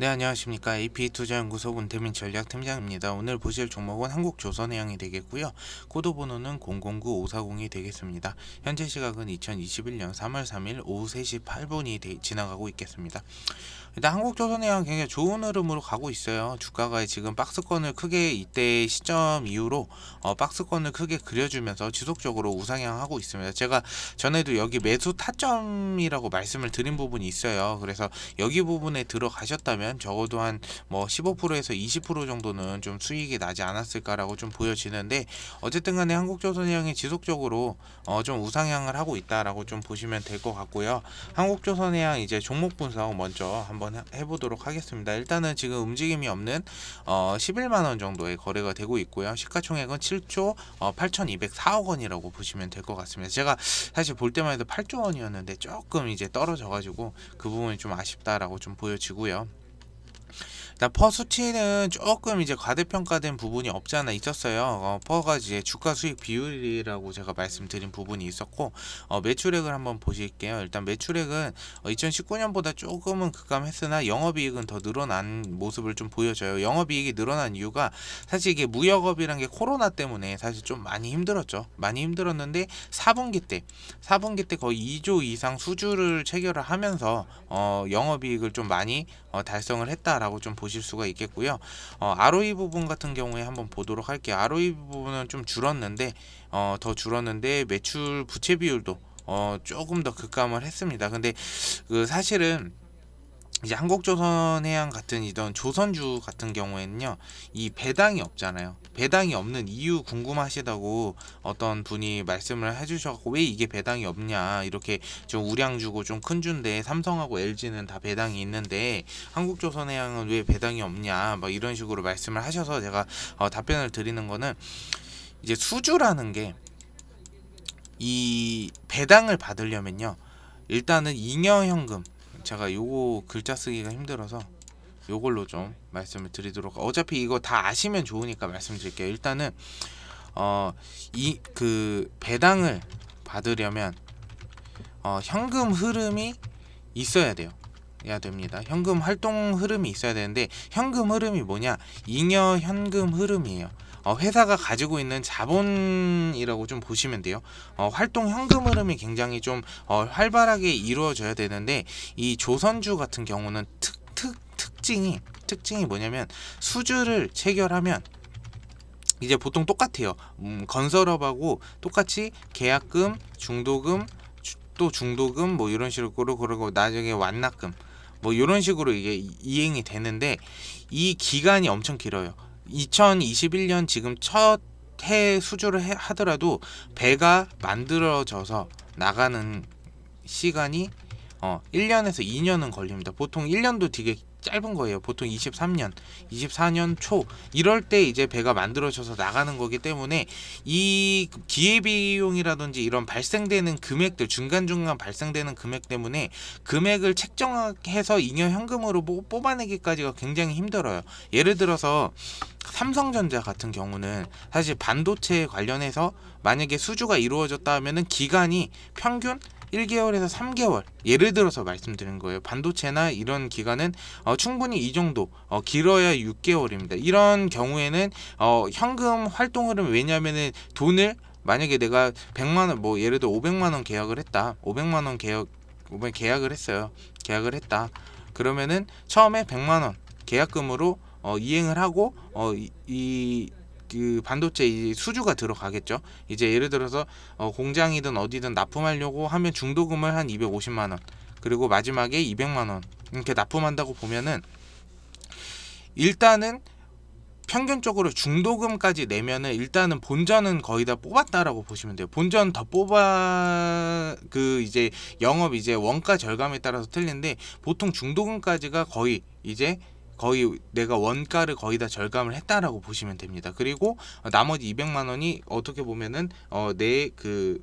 네 안녕하십니까 AP투자연구소 문태민 전략팀장입니다. 오늘 보실 종목은 한국조선해양이 되겠고요. 코드번호는 009540이 되겠습니다. 현재 시각은 2021년 3월 3일 오후 3시 8분이 지나가고 있겠습니다. 일단 한국조선해양 굉장히 좋은 흐름으로 가고 있어요. 주가가 지금 박스권을 크게 이때 시점 이후로 어, 박스권을 크게 그려주면서 지속적으로 우상향하고 있습니다. 제가 전에도 여기 매수 타점이라고 말씀을 드린 부분이 있어요. 그래서 여기 부분에 들어가셨다면 적어도 한 뭐 15%에서 20% 정도는 좀 수익이 나지 않았을까라고 좀 보여지는데 어쨌든 간에 한국조선해양이 지속적으로 어, 좀 우상향을 하고 있다라고 좀 보시면 될 것 같고요. 한국조선해양 이제 종목 분석 먼저 한번 한번 해보도록 하겠습니다. 일단은 지금 움직임이 없는 어, 11만원 정도의 거래가 되고 있고요. 시가총액은 7조 어, 8,204억 원이라고 보시면 될 것 같습니다. 제가 사실 볼 때만 해도 8조 원이었는데 조금 이제 떨어져가지고 그 부분이 좀 아쉽다라고 좀 보여지고요. 일퍼 수치는 조금 이제 과대평가된 부분이 없지 않아 있었어요. 어, 퍼가 이제 주가 수익 비율이라고 제가 말씀드린 부분이 있었고 어, 매출액을 한번 보실게요. 일단 매출액은 어, 2019년보다 조금은 급감했으나 영업이익은 더 늘어난 모습을 좀 보여줘요. 영업이익이 늘어난 이유가 사실 이게 무역업이란 게 코로나 때문에 사실 좀 많이 힘들었죠. 많이 힘들었는데 4분기 때 4분기 때 거의 2조 이상 수주를 체결을 하면서 어, 영업이익을 좀 많이 어, 달성을 했다라고 좀 보시면 여 보실 수가 있겠고요. 어, ROE 부분 같은 경우에 한번 보도록 할게요. ROE 부분은 좀 줄었는데 어, 더 줄었는데 매출 부채 비율도 어, 조금 더 급감을 했습니다. 근데 그 사실은 이제 한국조선해양 같은 이런 조선주 같은 경우에는요 이 배당이 없잖아요 배당이 없는 이유 궁금하시다고 어떤 분이 말씀을 해주셔갖고 왜 이게 배당이 없냐 이렇게 좀 우량주고 좀 큰 주인데 삼성하고 LG는 다 배당이 있는데 한국조선해양은 왜 배당이 없냐 막 뭐 이런 식으로 말씀을 하셔서 제가 어, 답변을 드리는 거는 이제 수주라는 게 이 배당을 받으려면요 일단은 잉여현금 제가 요거 글자 쓰기가 힘들어서 요걸로 좀 말씀을 드리도록 어차피 이거 다 아시면 좋으니까 말씀드릴게요 일단은 어 이 그 배당을 받으려면 어 현금 흐름이 있어야 돼요 야 됩니다 현금 활동 흐름이 있어야 되는데 현금 흐름이 뭐냐 잉여 현금 흐름이에요 어, 회사가 가지고 있는 자본이라고 좀 보시면 돼요. 어, 활동 현금 흐름이 굉장히 좀 어, 활발하게 이루어져야 되는데 이 조선주 같은 경우는 특특 특징이 특징이 뭐냐면 수주를 체결하면 이제 보통 똑같아요. 음, 건설업하고 똑같이 계약금, 중도금, 주, 또 중도금 뭐 이런 식으로 그러고 나중에 완납금 뭐 이런 식으로 이게 이행이 되는데 이 기간이 엄청 길어요. 2021년 지금 첫 해 수주를 하더라도 배가 만들어져서 나가는 시간이 어, 1년에서 2년은 걸립니다. 보통 1년도 되게 짧은 거예요. 보통 23년, 24년 초 이럴 때 이제 배가 만들어져서 나가는 거기 때문에 이 기회비용이라든지 이런 발생되는 금액들 중간중간 발생되는 금액 때문에 금액을 책정해서 잉여 현금으로 뭐 뽑아내기까지가 굉장히 힘들어요. 예를 들어서 삼성전자 같은 경우는 사실 반도체 관련해서 만약에 수주가 이루어졌다 하면은 기간이 평균 1개월에서 3개월 예를 들어서 말씀드린 거예요. 반도체나 이런 기간은 어, 충분히 이 정도 어, 길어야 6개월입니다. 이런 경우에는 어, 현금 활동 흐름 왜냐하면은 돈을 만약에 내가 100만 원 뭐 예를 들어 500만 원 계약을 했다. 500만 원 계약 500 계약을 했어요. 계약을 했다. 그러면은 처음에 100만 원 계약금으로 어, 이행을 하고 어, 이, 이그 반도체 수주가 들어가겠죠. 이제 예를 들어서 어 공장이든 어디든 납품하려고 하면 중도금을 한 250만 원 그리고 마지막에 200만 원 이렇게 납품한다고 보면은 일단은 평균적으로 중도금까지 내면은 일단은 본전은 거의 다 뽑았다라고 보시면 돼요. 본전 더 뽑아 그 이제 영업 이제 원가 절감에 따라서 틀린데 보통 중도금까지가 거의 이제 거의 내가 원가를 거의 다 절감을 했다라고 보시면 됩니다. 그리고 나머지 200만 원이 어떻게 보면은 어, 내그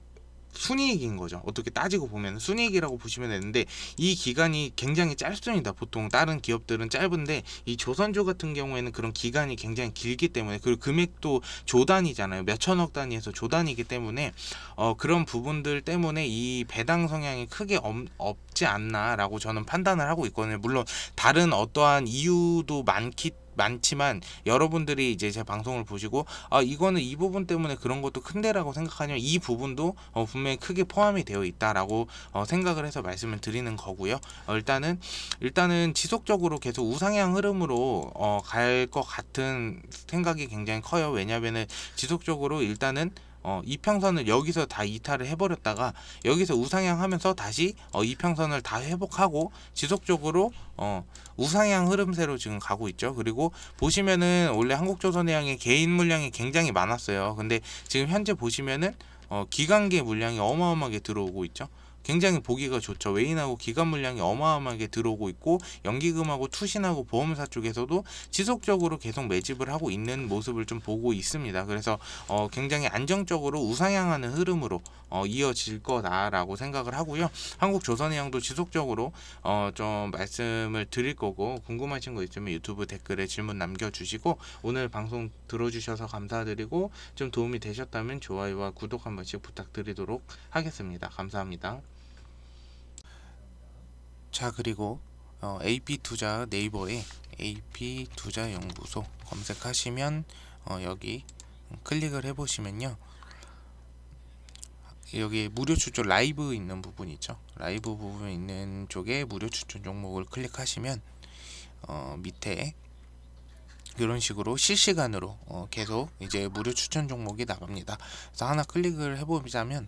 순이익인 거죠. 어떻게 따지고 보면 순이익이라고 보시면 되는데 이 기간이 굉장히 짧습니다. 보통 다른 기업들은 짧은데 이 조선조 같은 경우에는 그런 기간이 굉장히 길기 때문에 그리고 금액도 조단이잖아요. 몇 천억 단위에서 조단이기 때문에 어, 그런 부분들 때문에 이 배당 성향이 크게 없, 지 않나라고 저는 판단을 하고 있거든요. 물론 다른 어떠한 이유도 많기 때문에 많지만 여러분들이 이제 제 방송을 보시고 아 이거는 이 부분 때문에 그런 것도 큰데라고 생각하면 이 부분도 어, 분명히 크게 포함이 되어 있다라고 어, 생각을 해서 말씀을 드리는 거고요. 어, 일단은 일단은 지속적으로 계속 우상향 흐름으로 어, 갈것 같은 생각이 굉장히 커요. 왜냐면은 지속적으로 일단은 어, 이평선을 여기서 다 이탈을 해버렸다가 여기서 우상향 하면서 다시 어, 이평선을 다 회복하고 지속적으로 어, 우상향 흐름세로 지금 가고 있죠. 그리고 보시면은 원래 한국조선해양의 개인 물량이 굉장히 많았어요. 근데 지금 현재 보시면은 어, 기관계 물량이 어마어마하게 들어오고 있죠. 굉장히 보기가 좋죠. 외인하고 기간 물량이 어마어마하게 들어오고 있고 연기금하고 투신하고 보험사 쪽에서도 지속적으로 계속 매집을 하고 있는 모습을 좀 보고 있습니다. 그래서 어 굉장히 안정적으로 우상향하는 흐름으로 어 이어질 거다라고 생각을 하고요. 한국조선해양도 지속적으로 어좀 말씀을 드릴 거고 궁금하신 거 있으면 유튜브 댓글에 질문 남겨주시고 오늘 방송 들어주셔서 감사드리고 좀 도움이 되셨다면 좋아요와 구독 한 번씩 부탁드리도록 하겠습니다. 감사합니다. 자 그리고 어, AP투자 네이버에 AP투자연구소 검색하시면 어, 여기 클릭을 해보시면요 여기 무료 추천 라이브 있는 부분 있죠 라이브 부분 있는 쪽에 무료 추천 종목을 클릭하시면 어, 밑에 이런 식으로 실시간으로 어, 계속 이제 무료 추천 종목이 나갑니다 그래서 하나 클릭을 해보자면